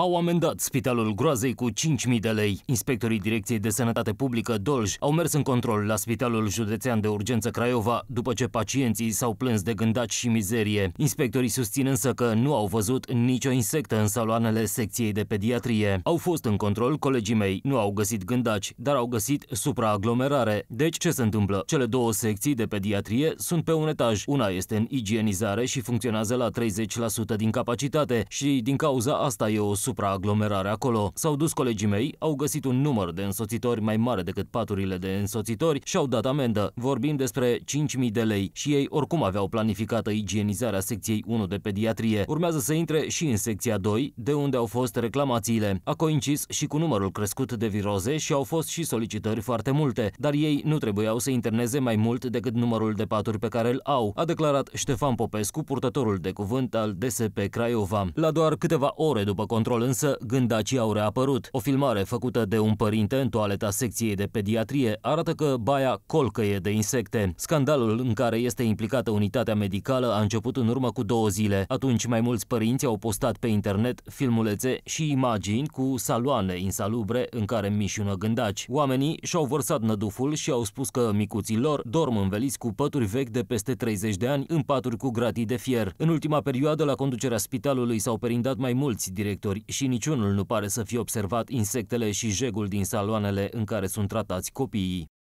Au amendat Spitalul Groazei cu 5.000 de lei. Inspectorii Direcției de Sănătate Publică Dolj au mers în control la Spitalul Județean de Urgență Craiova după ce pacienții s-au plâns de gândaci și mizerie. Inspectorii susțin însă că nu au văzut nicio insectă în saloanele secției de pediatrie. Au fost în control colegii mei, nu au găsit gândaci, dar au găsit supraaglomerare. Deci ce se întâmplă? Cele două secții de pediatrie sunt pe un etaj. Una este în igienizare și funcționează la 30% din capacitate și din cauza asta e o supraaglomerare acolo. S-au dus colegii mei, au găsit un număr de însoțitori mai mare decât paturile de însoțitori și au dat amendă. Vorbim despre 5.000 de lei și ei oricum aveau planificată igienizarea secției 1 de pediatrie. Urmează să intre și în secția 2, de unde au fost reclamațiile. A coincis și cu numărul crescut de viroze și au fost și solicitări foarte multe, dar ei nu trebuiau să interneze mai mult decât numărul de paturi pe care îl au, a declarat Ștefan Popescu, purtătorul de cuvânt al DSP Craiova. La doar câteva ore după control control însă gândacii au reapărut. O filmare făcută de un părinte în toaleta secției de pediatrie arată că baia colcăie de insecte. Scandalul în care este implicată unitatea medicală a început în urmă cu două zile. Atunci mai mulți părinți au postat pe internet filmulețe și imagini cu saloane insalubre în care mișună gândaci. Oamenii și-au vărsat năduful și au spus că micuții lor dorm înveliți cu pături vechi de peste 30 de ani în paturi cu gratii de fier. În ultima perioadă, la conducerea spitalului s-au perindat mai mulți directori și niciunul nu pare să fie observat insectele și jegul din saloanele în care sunt tratați copiii.